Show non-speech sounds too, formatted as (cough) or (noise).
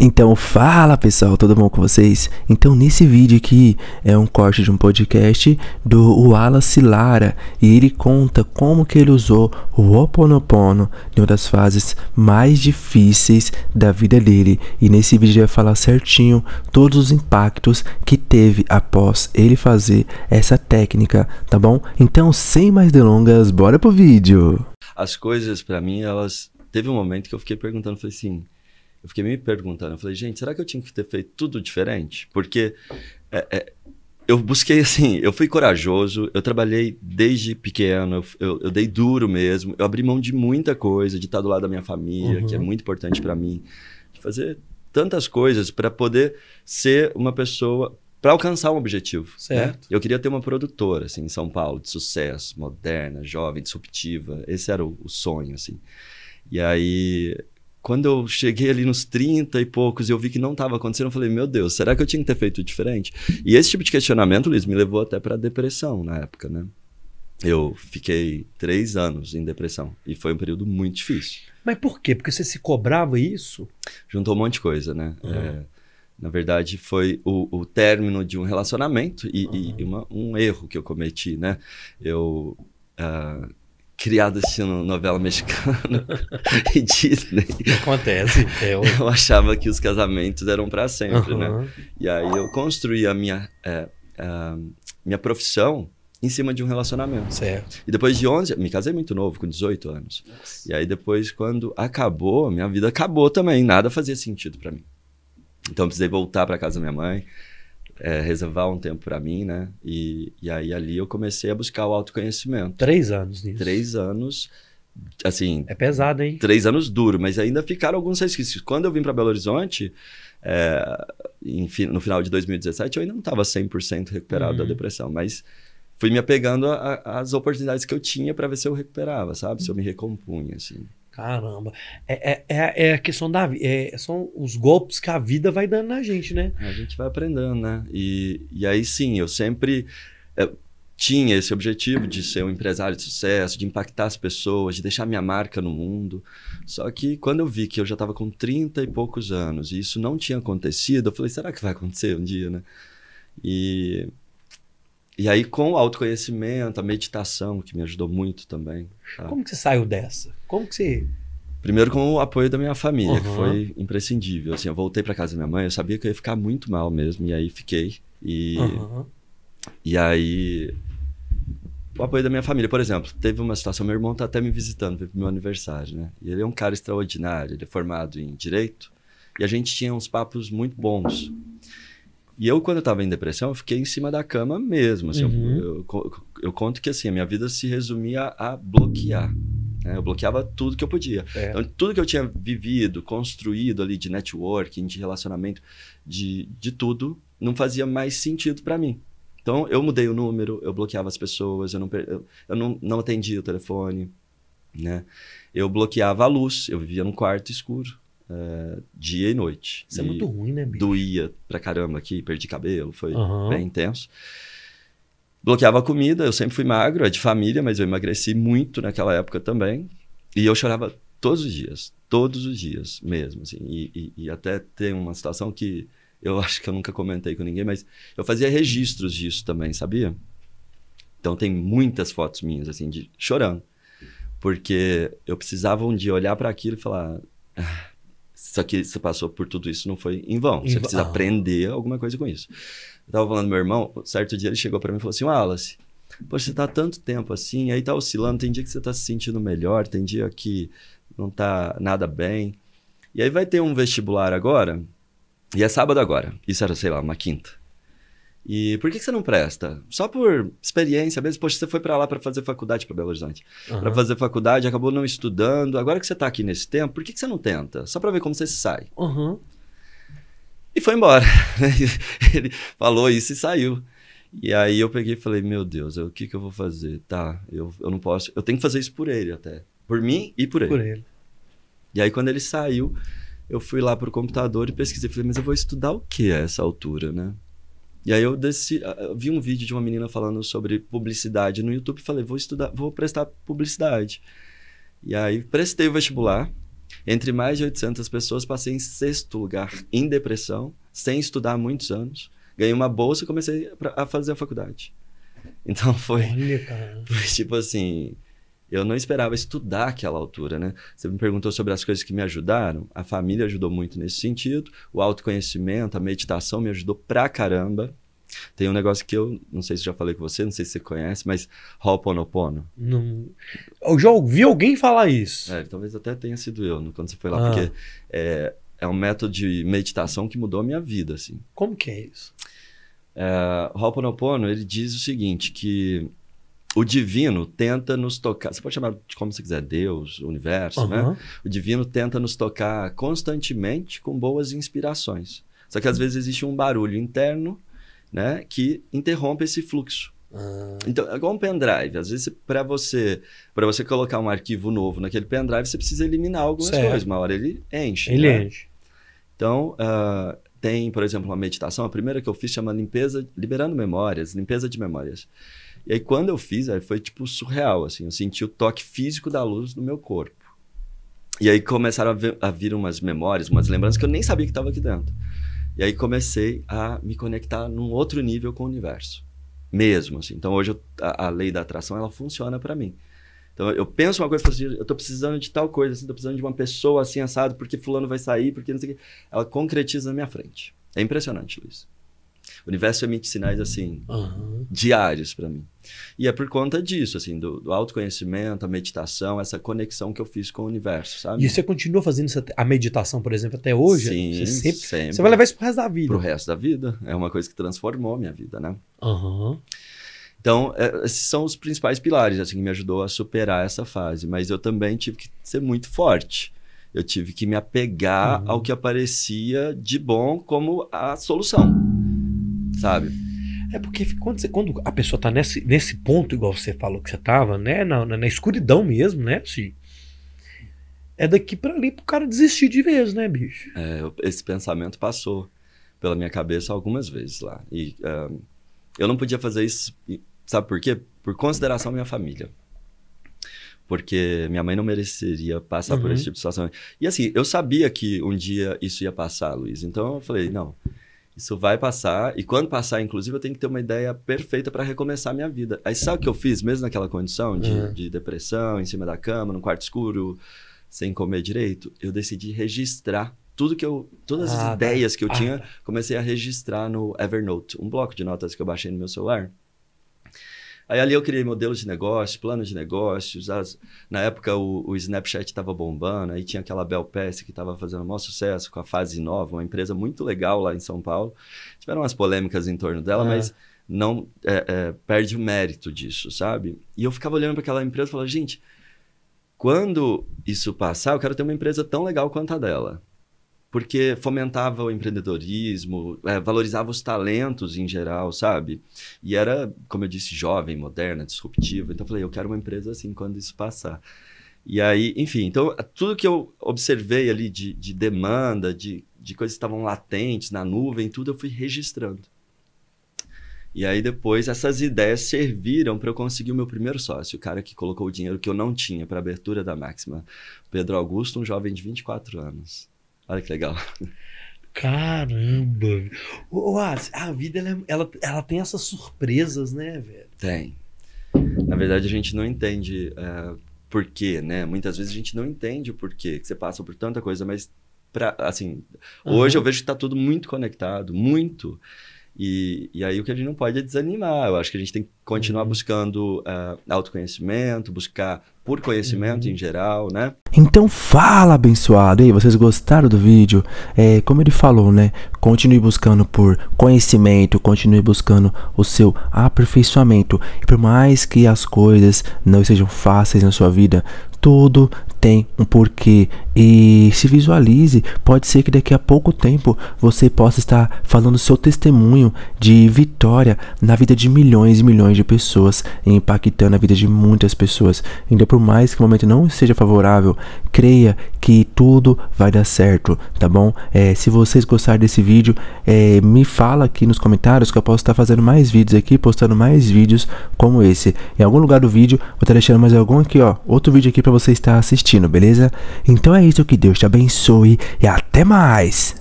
Então fala pessoal, tudo bom com vocês? Então nesse vídeo aqui é um corte de um podcast do Wallace Lara e ele conta como que ele usou o Oponopono em uma das fases mais difíceis da vida dele e nesse vídeo ele vai falar certinho todos os impactos que teve após ele fazer essa técnica, tá bom? Então sem mais delongas, bora pro vídeo! As coisas para mim elas... Teve um momento que eu fiquei perguntando, falei assim eu fiquei me perguntando, eu falei, gente, será que eu tinha que ter feito tudo diferente? Porque é, é, eu busquei assim, eu fui corajoso, eu trabalhei desde pequeno, eu, eu, dei duro mesmo, eu abri mão de muita coisa, de estar do lado da minha família, uhum. que é uhum. muito importante para mim, de fazer tantas coisas para poder ser uma pessoa para alcançar um objetivo. Né? Certo. Né? Eu queria ter uma produtora assim em São Paulo de sucesso, moderna, jovem, disruptiva. Esse era o, o sonho assim. E aí quando eu cheguei ali nos 30 e poucos e eu vi que não estava acontecendo, eu falei, meu Deus, será que eu tinha que ter feito diferente? E esse tipo de questionamento, Luiz, me levou até para depressão na época, né? Eu fiquei três anos em depressão e foi um período muito difícil. Mas por quê? Porque você se cobrava isso? Juntou um monte de coisa, né? Uhum. É, na verdade, foi o, o, término de um relacionamento e, uhum. e uma, um erro que eu cometi, né? Eu uh, criado assistindo novela mexicana (laughs) e Disney. Acontece. Eu... É eu achava que os casamentos eram para sempre, uhum. né? E aí eu construí a minha, é, a é, minha profissão em cima de um relacionamento. Certo. E depois de 11, me casei muito novo, com 18 anos. Nossa. E aí depois, quando acabou, minha vida acabou também, nada fazia sentido para mim. Então eu precisei voltar para casa da minha mãe, é, reservar um tempo para mim, né? E, e aí ali eu comecei a buscar o autoconhecimento. Três anos nisso. Três anos, assim. É pesado, hein? Três anos duro, mas ainda ficaram alguns resquícios. Quando eu vim para Belo Horizonte, é, enfim, no final de 2017, eu ainda não estava 100% recuperado uhum. da depressão, mas fui me apegando às oportunidades que eu tinha para ver se eu recuperava, sabe? Se eu me recompunha, assim. Caramba. É, é, é, é a questão da é, São os golpes que a vida vai dando na gente, né? A gente vai aprendendo, né? E, e aí sim, eu sempre é, tinha esse objetivo de ser um empresário de sucesso, de impactar as pessoas, de deixar minha marca no mundo. Só que quando eu vi que eu já estava com 30 e poucos anos e isso não tinha acontecido, eu falei, será que vai acontecer um dia, né? E e aí, com o autoconhecimento, a meditação, que me ajudou muito também. Tá? Como que você saiu dessa? Como que você. Primeiro, com o apoio da minha família, uhum. que foi imprescindível. Assim, eu voltei para casa da minha mãe, eu sabia que eu ia ficar muito mal mesmo, e aí fiquei. E, uhum. e aí. O apoio da minha família, por exemplo, teve uma situação. Meu irmão tá até me visitando, veio pro meu aniversário, né? E ele é um cara extraordinário, ele é formado em direito, e a gente tinha uns papos muito bons. E eu, quando eu estava em depressão, eu fiquei em cima da cama mesmo. Assim, uhum. eu, eu, eu, conto que assim, a minha vida se resumia a bloquear. Né? Eu bloqueava tudo que eu podia. É. Então, tudo que eu tinha vivido, construído ali de networking, de relacionamento, de, de tudo, não fazia mais sentido para mim. Então, eu mudei o número, eu bloqueava as pessoas, eu não, eu, eu não, não atendia o telefone, né? Eu bloqueava a luz, eu vivia num quarto escuro. Uh, dia e noite. Isso é e é muito ruim, né, bicho? Doía pra caramba aqui, perdi cabelo, foi uhum. bem intenso. Bloqueava a comida, eu sempre fui magro, é de família, mas eu emagreci muito naquela época também. E eu chorava todos os dias, todos os dias mesmo, assim. E, e, e até tem uma situação que eu (laughs) acho que eu nunca comentei com ninguém, mas eu fazia registros disso também, sabia? Então tem muitas fotos minhas, assim, de chorando. Porque eu precisava um dia olhar para aquilo e falar... Ah, só que você passou por tudo isso, não foi em vão. você precisa ah. aprender alguma coisa com isso. Eu tava falando, meu irmão, certo dia ele chegou para mim e falou assim: Wallace, poxa, você tá tanto tempo assim, aí tá oscilando, tem dia que você tá se sentindo melhor, tem dia que não tá nada bem. E aí vai ter um vestibular agora, e é sábado agora. Isso era, sei lá, uma quinta. E por que, que você não presta? Só por experiência mesmo. Poxa, você foi para lá para fazer faculdade para Belo Horizonte. Uhum. Para fazer faculdade, acabou não estudando. Agora que você está aqui nesse tempo, por que, que você não tenta? Só para ver como você sai. Uhum. E foi embora. (laughs) Ele falou isso e saiu. E aí eu peguei e falei, meu Deus, eu, o que, que eu vou fazer? Tá, eu, eu não posso. Eu tenho que fazer isso por ele até. Por mim e por ele. Por ele. E aí quando ele saiu, eu fui lá pro computador e pesquisei. Falei, mas eu vou estudar o que a essa altura, né? E aí eu desci, eu vi um vídeo de uma menina falando sobre publicidade no YouTube e falei, vou estudar, vou prestar publicidade. E aí prestei o vestibular. Entre mais de 800 pessoas, passei em sexto lugar, em depressão, sem estudar há muitos anos. Ganhei uma bolsa e comecei a fazer a faculdade. Então foi, Olha, (laughs) foi tipo assim, eu não esperava estudar aquela altura, né? Você me perguntou sobre as coisas que me ajudaram. A família ajudou muito nesse sentido. O autoconhecimento, a meditação me ajudou pra caramba. Tem um negócio que eu não sei se já falei com você, não sei se você conhece, mas Ho'oponopono. Não... Eu já ouvi alguém falar isso. É, talvez até tenha sido eu, né, quando você foi lá, ah. porque é, é, um método de meditação que mudou a minha vida, assim. Como que é isso? É, Ho'oponopono, ele diz o seguinte, que o divino tenta nos tocar. Você pode chamar de como você quiser, Deus, universo, uhum. né? O divino tenta nos tocar constantemente com boas inspirações. Só que às vezes existe um barulho interno, né, que interrompe esse fluxo. Uhum. Então, é igual um pendrive. Às vezes, para você para você colocar um arquivo novo naquele pendrive, você precisa eliminar algumas certo. coisas. Uma hora ele enche. Ele né? enche. Então, uh, tem, por exemplo, uma meditação. A primeira que eu fiz chama limpeza, liberando memórias, limpeza de memórias e aí, quando eu fiz, aí foi tipo surreal, assim. Eu senti o toque físico da luz no meu corpo. E aí começaram a, a vir umas memórias, umas lembranças que eu nem sabia que estava aqui dentro. E aí comecei a me conectar num outro nível com o universo. Mesmo, assim. Então, hoje eu, a, a lei da atração, ela funciona para mim. Então eu penso uma coisa, eu, assim, eu tô precisando de tal coisa, assim, tô precisando de uma pessoa assim assado, porque fulano vai sair, porque não sei o quê. Ela concretiza na minha frente. É impressionante, Luiz. O universo emite sinais assim, uhum diários para mim. E é por conta disso, assim, do, do, autoconhecimento, a meditação, essa conexão que eu fiz com o universo, sabe? E você continua fazendo essa, a meditação, por exemplo, até hoje? Sim, você sempre, sempre, Você vai levar isso pro resto da vida. Pro resto da vida. É uma coisa que transformou a minha vida, né? Uhum. Então, é, esses são os principais pilares, assim, que me ajudou a superar essa fase. Mas eu também tive que ser muito forte. Eu tive que me apegar uhum. ao que aparecia de bom como a solução, sabe? É porque quando, você, quando a pessoa tá nesse, nesse ponto, igual você falou que você tava, né? Na, na, na escuridão mesmo, né, Chi? É daqui para ali pro cara desistir de vez, né, bicho? É, esse pensamento passou pela minha cabeça algumas vezes lá. E um, ah, eu não podia fazer isso, sabe por quê? Por consideração à minha família. Porque minha mãe não mereceria passar uhum. por esse uhum. tipo de situação. E assim, eu sabia que um dia isso ia passar, Luiz. Então eu falei, não, isso vai passar, e quando passar, inclusive, eu tenho que ter uma ideia perfeita para recomeçar a minha vida. Aí sabe o que eu fiz, mesmo naquela condição de, uhum. de depressão, em cima da cama, num quarto escuro, sem comer direito? Eu decidi registrar tudo que eu, todas as ah, ideias que eu ah, tinha, comecei a registrar no Evernote, um bloco de notas que eu baixei no meu celular. Aí ali eu criei modelos de negócio, planos de negócios. As, na época o, o Snapchat estava bombando, aí tinha aquela Bell Pass que estava fazendo o maior sucesso com a Fase Nova, uma empresa muito legal lá em São Paulo. Tiveram umas polêmicas em torno dela, é. mas não é, é, perde o mérito disso, sabe? E eu ficava olhando para aquela empresa e falava, gente, quando isso passar, eu quero ter uma empresa tão legal quanto a dela porque fomentava o empreendedorismo, é, valorizava os talentos em geral, sabe? E era, como eu disse, jovem, moderna, disruptiva. Então eu falei, eu quero uma empresa assim quando isso passar. E aí, enfim, então tudo que eu observei ali de, de demanda, de, de coisas que estavam latentes na nuvem, tudo eu fui registrando. E aí depois essas ideias serviram para eu conseguir o meu primeiro sócio, o cara que colocou o dinheiro que eu não tinha para a abertura da Máxima, Pedro Augusto, um jovem de 24 anos. Olha que legal. Caramba! Ô, a vida ela, é, ela, ela tem essas surpresas, né, velho? Tem. Na verdade, a gente não entende uh, por quê, né? Muitas vezes a gente não entende o porquê que você passa por tanta coisa, mas pra, assim, uhum. hoje eu vejo que tá tudo muito conectado, muito. E, e aí o que a gente não pode é desanimar. Eu acho que a gente tem que continuar buscando uh, autoconhecimento, buscar por conhecimento uhum. em geral, né? Então fala, abençoado! aí, vocês gostaram do vídeo? É, como ele falou, né? Continue buscando por conhecimento, continue buscando o seu aperfeiçoamento. E por mais que as coisas não sejam fáceis na sua vida, tudo tem um porquê e se visualize. Pode ser que daqui a pouco tempo você possa estar falando seu testemunho de vitória na vida de milhões e milhões de pessoas e impactando a vida de muitas pessoas. ainda então, por mais que o momento não seja favorável, creia que tudo vai dar certo, tá bom? É, se vocês gostaram desse vídeo, é, me fala aqui nos comentários que eu posso estar fazendo mais vídeos aqui, postando mais vídeos como esse. Em algum lugar do vídeo, vou estar deixando mais algum aqui, ó, outro vídeo aqui para você estar assistindo, beleza? Então é isso, que Deus te abençoe e até mais!